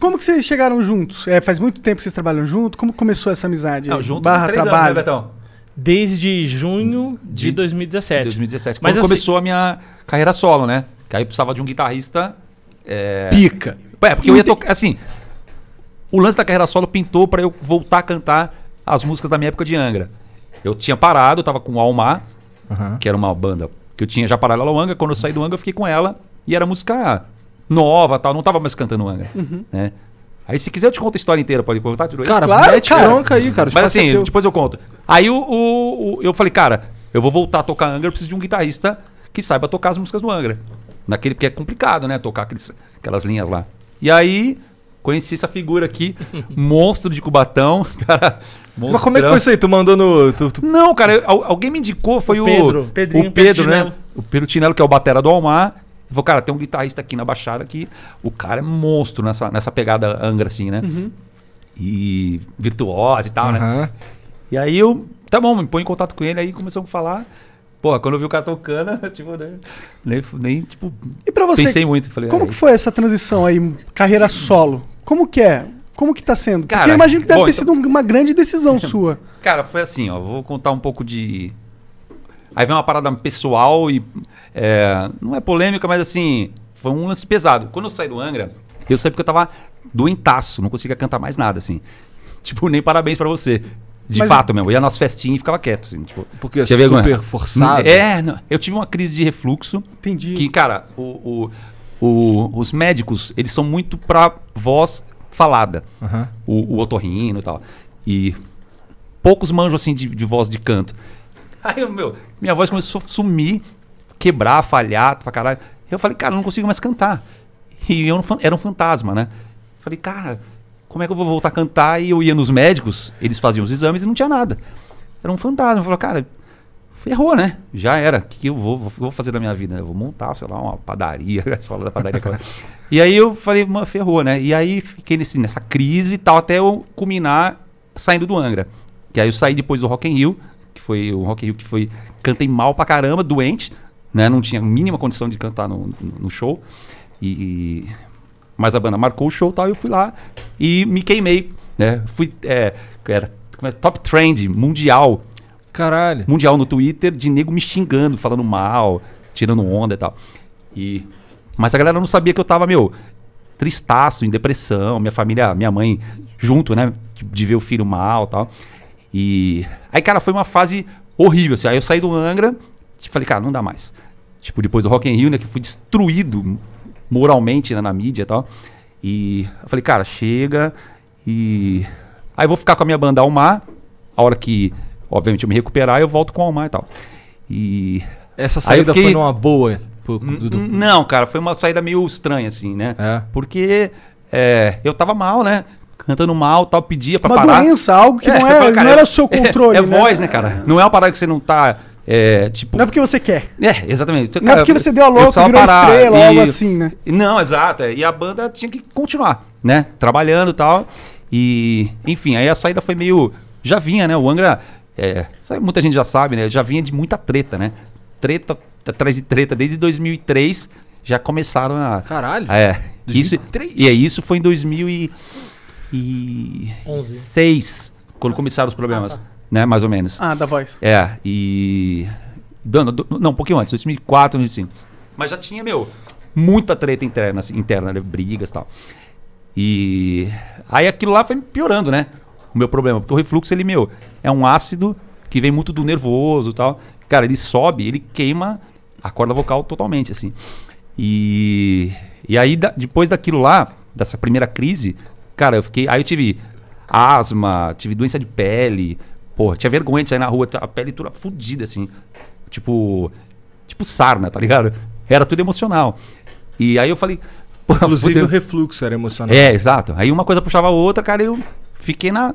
Como que vocês chegaram juntos? É, faz muito tempo que vocês trabalham juntos. Como começou essa amizade? Não, junto barra três trabalho. Anos, né, Betão? Desde junho de, de 2017. 2017. Mas Quando assim, começou a minha carreira solo, né? Que aí eu precisava de um guitarrista. É... Pica. É, porque eu ia tocar. Assim, o lance da carreira solo pintou para eu voltar a cantar as músicas da minha época de Angra. Eu tinha parado, eu tava com o Almar, uhum. que era uma banda que eu tinha já parado lá no Angra. Quando eu saí do Angra, eu fiquei com ela. E era música nova tal, não tava mais cantando Angra. Uhum. Né? Aí se quiser eu te conto a história inteira, pode contar, tirou Cara, claro, mete cara. bronca aí, cara. Mas assim, é depois eu conto. Aí o, o, o, eu falei, cara, eu vou voltar a tocar Angra, eu preciso de um guitarrista que saiba tocar as músicas do Angra. Naquele, porque é complicado, né? Tocar aqueles, aquelas linhas lá. E aí, conheci essa figura aqui, monstro de Cubatão, cara. Mas como é que foi isso aí? Tu mandou no. Tu, tu... Não, cara, eu, alguém me indicou, foi o. Né? o Pedro, Pedrinho, o Pedro, Pedro né? O Pedro Tinelo, que é o Batera do Almar. Ele falou, cara, tem um guitarrista aqui na Baixada que o cara é monstro nessa, nessa pegada Angra, assim, né? Uhum. E virtuosa e tal, uhum. né? E aí eu, tá bom, me põe em contato com ele, aí começamos a falar. pô quando eu vi o cara tocando, tipo, né, nem, nem, tipo, e pra você, pensei muito. Falei, como aí. que foi essa transição aí, carreira solo? Como que é? Como que tá sendo? Cara, Porque eu imagino que deve bom, ter então... sido uma grande decisão sua. Cara, foi assim, ó, vou contar um pouco de Aí vem uma parada pessoal e. É, não é polêmica, mas assim. Foi um lance pesado. Quando eu saí do Angra, eu saí porque eu tava doentaço, não conseguia cantar mais nada, assim. Tipo, nem parabéns para você. De mas fato eu... mesmo. Eu ia nas festinhas e ficava quieto, assim. Tipo, porque é super alguma... forçado. É, não. eu tive uma crise de refluxo. Entendi. Que, cara, o, o, o, os médicos, eles são muito pra voz falada. Uhum. O, o otorrino e tal. E poucos manjam, assim, de, de voz de canto. Aí, meu, minha voz começou a sumir, quebrar, falhar pra caralho. Eu falei, cara, eu não consigo mais cantar. E eu não, era um fantasma, né? Falei, cara, como é que eu vou voltar a cantar? E eu ia nos médicos, eles faziam os exames e não tinha nada. Era um fantasma. Eu falei, cara, ferrou, né? Já era. O que, eu vou, vou fazer da minha vida? Eu vou montar, sei lá, uma padaria. Você fala da padaria. Claro. e aí eu falei, mano, ferrou, né? E aí fiquei nesse, nessa crise e tal, até eu culminar saindo do Angra. Que aí eu saí depois do Rock in Rio que foi o Rock Rio que foi cantei mal pra caramba, doente, né? Não tinha mínima condição de cantar no, no show. E mas a banda marcou o show, tal, eu fui lá e me queimei, né? Fui é, era é, top trend mundial. Caralho. Mundial no Twitter de nego me xingando, falando mal, tirando onda e tal. E mas a galera não sabia que eu tava, meu, tristaço, em depressão, minha família, minha mãe junto, né? De ver o filho mal tal. E aí, cara, foi uma fase horrível. Assim. Aí eu saí do Angra e tipo, falei, cara, não dá mais. Tipo, depois do Rock in Rio, né, que fui destruído moralmente né, na mídia e tal. E eu falei, cara, chega e... Aí eu vou ficar com a minha banda Almar, a hora que, obviamente, eu me recuperar, eu volto com o Almar e tal. E... Essa saída fiquei... foi uma boa? Não, cara, foi uma saída meio estranha, assim, né? É. Porque é, eu tava mal, né? cantando mal, tal, pedia pra uma parar. Uma doença, algo que é, não, é, falo, cara, não era é seu controle. É, é né? voz, né, cara? Não é uma parada que você não tá. É, tipo... Não é porque você quer. É, exatamente. Cara, então, não é porque você deu a louca, virou parar, estrela, e... algo assim, né? Não, exato. É, e a banda tinha que continuar, né? Trabalhando e tal. E, enfim, aí a saída foi meio. Já vinha, né? O Angra. É, muita gente já sabe, né? Já vinha de muita treta, né? Treta atrás de treta. Desde 2003 já começaram a. Caralho! É. 2003? Isso, e é, isso foi em 2000 e e seis quando começaram os problemas, ah, tá. né, mais ou menos. Ah, da Voz. É, e dando, não, um pouquinho antes, 2004, 2005. Mas já tinha, meu, muita treta interna, assim, interna, né, brigas e tal. E aí aquilo lá foi piorando, né? O meu problema, porque o refluxo ele, meu, é um ácido que vem muito do nervoso, tal. Cara, ele sobe, ele queima a corda vocal totalmente, assim. E, e aí, da, depois daquilo lá, dessa primeira crise, Cara, eu fiquei. Aí eu tive asma, tive doença de pele. Porra, tinha vergonha de sair na rua, a pele toda fodida, assim. Tipo. Tipo sarna, tá ligado? Era tudo emocional. E aí eu falei. Inclusive fudeu. o refluxo era emocional. É, exato. Aí uma coisa puxava a outra, cara, eu fiquei na,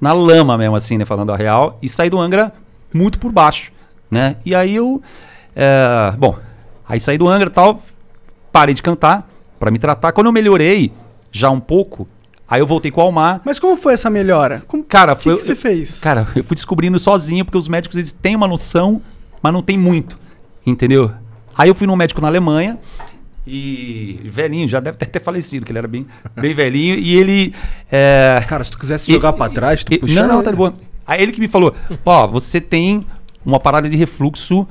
na lama mesmo, assim, né? Falando a real. E saí do Angra muito por baixo, né? E aí eu. É, bom, aí saí do Angra e tal, parei de cantar para me tratar. Quando eu melhorei já um pouco, Aí eu voltei com o Almar. Mas como foi essa melhora? Como, cara, O que, você fez? Cara, eu fui descobrindo sozinho, porque os médicos eles têm uma noção, mas não tem muito. Entendeu? Aí eu fui num médico na Alemanha, e velhinho, já deve ter, ter falecido, que ele era bem, bem velhinho. E ele. É, cara, se tu quisesse jogar para trás, tu e, puxa. Não, não, tá de boa. Aí ele que me falou: Ó, oh, você tem uma parada de refluxo.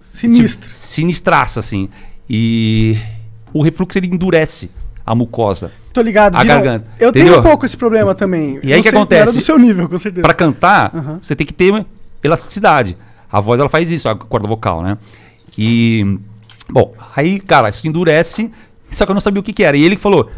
Sinistra. sinistraça, assim. E o refluxo ele endurece a mucosa. Tô ligado. A garganta. Eu entendeu? tenho um pouco esse problema também. E aí o que acontece? do seu nível, com certeza. Para cantar, uhum. você tem que ter elasticidade. A voz ela faz isso, a corda vocal, né? E bom, aí, cara, se endurece, só que eu não sabia o que, que era. E ele falou: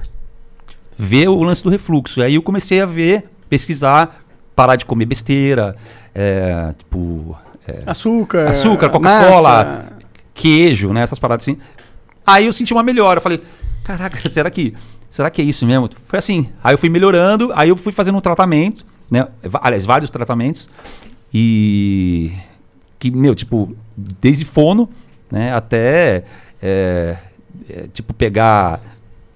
"Vê o lance do refluxo". E Aí eu comecei a ver, pesquisar, parar de comer besteira, é, tipo é, açúcar, açúcar, Coca-Cola, queijo, né, essas paradas assim. Aí eu senti uma melhora, eu falei: caraca, será que, será que é isso mesmo? Foi assim. Aí eu fui melhorando, aí eu fui fazendo um tratamento, né? Aliás, vários tratamentos. E que, meu, tipo, desde fono, né, até é, é, tipo pegar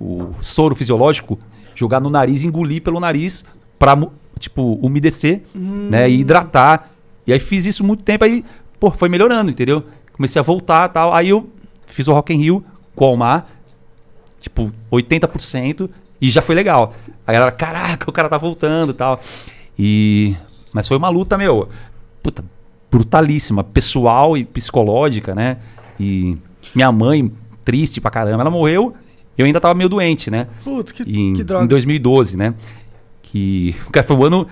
o soro fisiológico, jogar no nariz, engolir pelo nariz para tipo umedecer, hum. né, e hum. hidratar. E aí fiz isso muito tempo aí, pô, foi melhorando, entendeu? Comecei a voltar, tal. Aí eu fiz o Rock in Rio com o Almar, Tipo, 80% e já foi legal. A galera, caraca, o cara tá voltando tal. E. Mas foi uma luta, meu. Puta, brutalíssima, pessoal e psicológica, né? E minha mãe, triste pra caramba, ela morreu. Eu ainda tava meio doente, né? Putz, que, em, que droga. Em 2012, né? Que. foi o ano,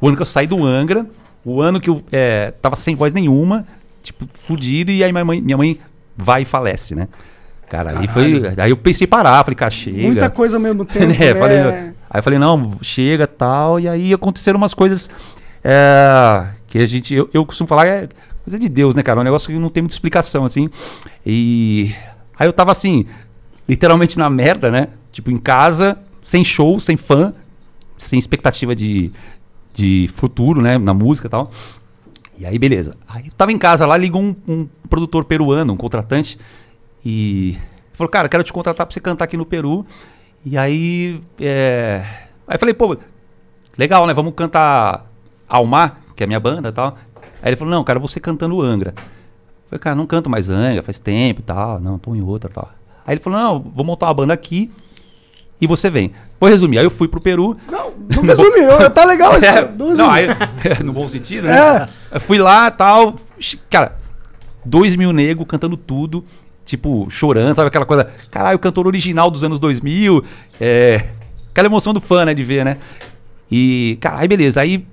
o ano que eu saí do Angra. O ano que eu é, tava sem voz nenhuma, tipo, fudido, e aí minha mãe, minha mãe vai e falece, né? Cara, Caralho. aí foi. Aí eu pensei parar, falei, cara, chega. Muita coisa ao mesmo tempo. é, falei, né? Aí eu falei, não, chega tal. E aí aconteceram umas coisas é, que a gente. Eu, eu costumo falar, é coisa de Deus, né, cara? É um negócio que não tem muita explicação, assim. E. Aí eu tava assim, literalmente na merda, né? Tipo, em casa, sem show, sem fã, sem expectativa de, de futuro, né? Na música e tal. E aí, beleza. Aí eu tava em casa lá, ligou um, um produtor peruano, um contratante e falou, cara, quero te contratar para você cantar aqui no Peru. E aí. É... Aí falei, pô, legal, né? Vamos cantar Almar, que é a minha banda e tal. Aí ele falou, não, cara, você cantando Angra. Eu falei, cara, não canto mais Angra, faz tempo e tal. Não, tô em outra e tal. Aí ele falou, não, vou montar uma banda aqui e você vem. Vou resumir. Aí eu fui pro Peru. Não, não resumi eu, tá legal é, isso. É, não, aí, no bom sentido, né? É. Fui lá tal. Cara, dois mil negros cantando tudo tipo, chorando, sabe? Aquela coisa, caralho, cantor original dos anos 2000. É, aquela emoção do fã, né? De ver, né? E, caralho, beleza. Aí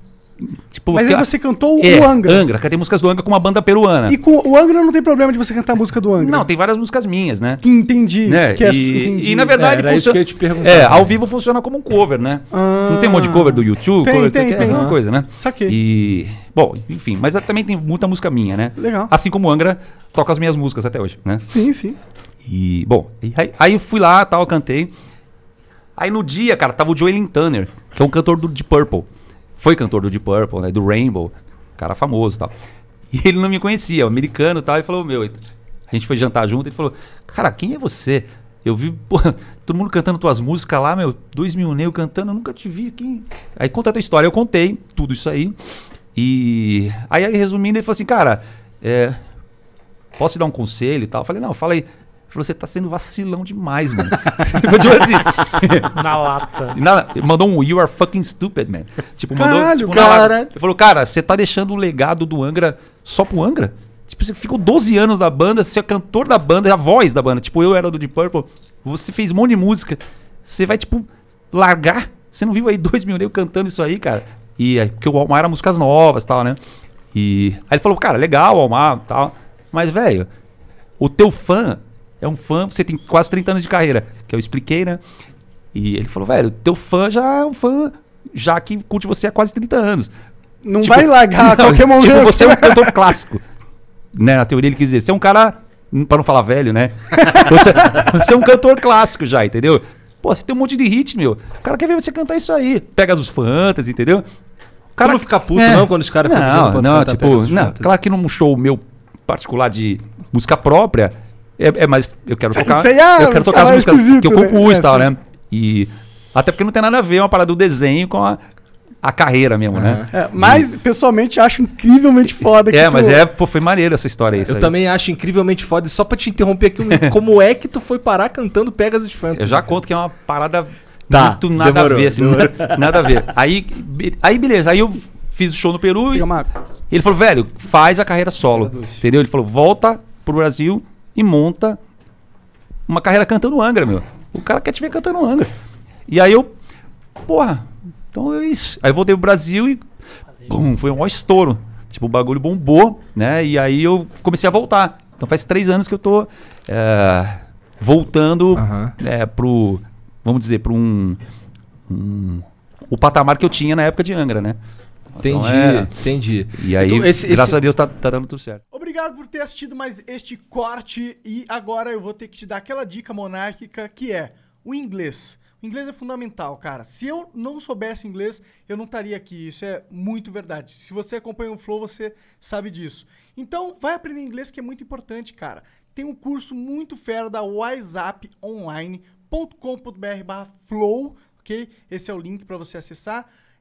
Tipo, Mas aí a... você cantou é, o Angra. Angra, cantei músicas do Angra com uma banda peruana. E com o Angra não tem problema de você cantar a música do Angra. Não, tem várias músicas minhas, né? Que entendi. Né? Que é, e, entendi. e, na verdade é, funciona. É, ao né? vivo funciona como um cover, né? Ah, não tem um monte de cover do YouTube, tem, cover, tem, é tem, tem. Uhum. coisa, né? Saquei. E. Bom, enfim, mas também tem muita música minha, né? Legal. Assim como o Angra toca as minhas músicas até hoje, né? Sim, sim. E, bom, e aí, aí eu fui lá, tal, cantei. Aí no dia, cara, tava o Joelin Tanner, que é um cantor do Deep Purple. Foi cantor do Deep Purple, né? Do Rainbow. Cara famoso e tal. E ele não me conhecia, americano e tal. Ele falou, meu, a gente foi jantar junto. Ele falou, cara, quem é você? Eu vi todo mundo cantando tuas músicas lá, meu, dois milioneiros cantando, eu nunca te vi aqui. Aí conta a tua história. Eu contei tudo isso aí. E aí, resumindo, ele falou assim, cara, é, posso te dar um conselho e tal? Eu falei, não, fala aí falou, você tá sendo vacilão demais, mano. tipo assim. Na lata. Na, mandou um You are fucking stupid, man. Tipo, Caralho, mandou. Tipo, cara. Ele falou, cara, você tá deixando o legado do Angra só pro Angra? Tipo, você ficou 12 anos da banda, você é cantor da banda, é a voz da banda. Tipo, eu era do Deep Purple, você fez um monte de música. Você vai, tipo, largar? Você não viu aí dois milhões cantando isso aí, cara? E aí, porque o Almar era músicas novas e tal, né? E. Aí ele falou, cara, legal, Almar tal. Mas, velho, o teu fã é um fã, você tem quase 30 anos de carreira, que eu expliquei, né? E ele falou, velho, teu fã já é um fã, já que curte você há quase 30 anos. Não tipo, vai largar a qualquer momento. Tipo, você é um cantor clássico. Né, na teoria ele quis dizer, você é um cara, para não falar velho, né? Você, você, é um cantor clássico já, entendeu? Pô, você tem um monte de hit, meu. O cara quer ver você cantar isso aí. Pega os fantas, entendeu? O cara não fica puto, é. não, quando os caras ficam Não, não, tipo, não, claro que num show meu particular de música própria, é, é mas eu quero tocar. Sei, ah, eu quero tocar as tá músicas que eu né? compus né? e tal, né? E. Até porque não tem nada a ver uma parada do desenho com a, a carreira mesmo, uhum. né? É, mas, e... pessoalmente, acho incrivelmente foda. Que é, tu... mas é, pô, foi maneiro essa história aí. Eu também acho incrivelmente foda. E só pra te interromper aqui, como é que tu foi parar cantando de Phantom? Eu já cara. conto que é uma parada tá, muito nada demorou, a ver, assim, nada a ver. Aí, aí, beleza. Aí eu fiz o show no Peru e ele falou, velho, faz a carreira solo, entendeu? Ele falou, volta pro Brasil e monta uma carreira cantando Angra, meu. O cara quer te ver cantando Angra. E aí eu, porra, então é isso. Aí eu voltei pro Brasil e bum, foi um maior estouro. Tipo, o bagulho bombou, né? E aí eu comecei a voltar. Então faz três anos que eu tô é, voltando uhum. é, pro, vamos dizer, pro um, um, o patamar que eu tinha na época de Angra, né? Entendi, é... entendi. E aí, então, esse, graças esse... a Deus, tá, tá, dando tudo certo. Obrigado por ter assistido mais este corte. E agora eu vou ter que te dar aquela dica monárquica que é o inglês. O inglês é fundamental, cara. Se eu não soubesse inglês, eu não estaria aqui. Isso é muito verdade. Se você acompanha o Flow, você sabe disso. Então, vai aprender inglês que é muito importante, cara. Tem um curso muito fera da WhatsApp Online.com.br/flow, ok? Esse é o link para você acessar.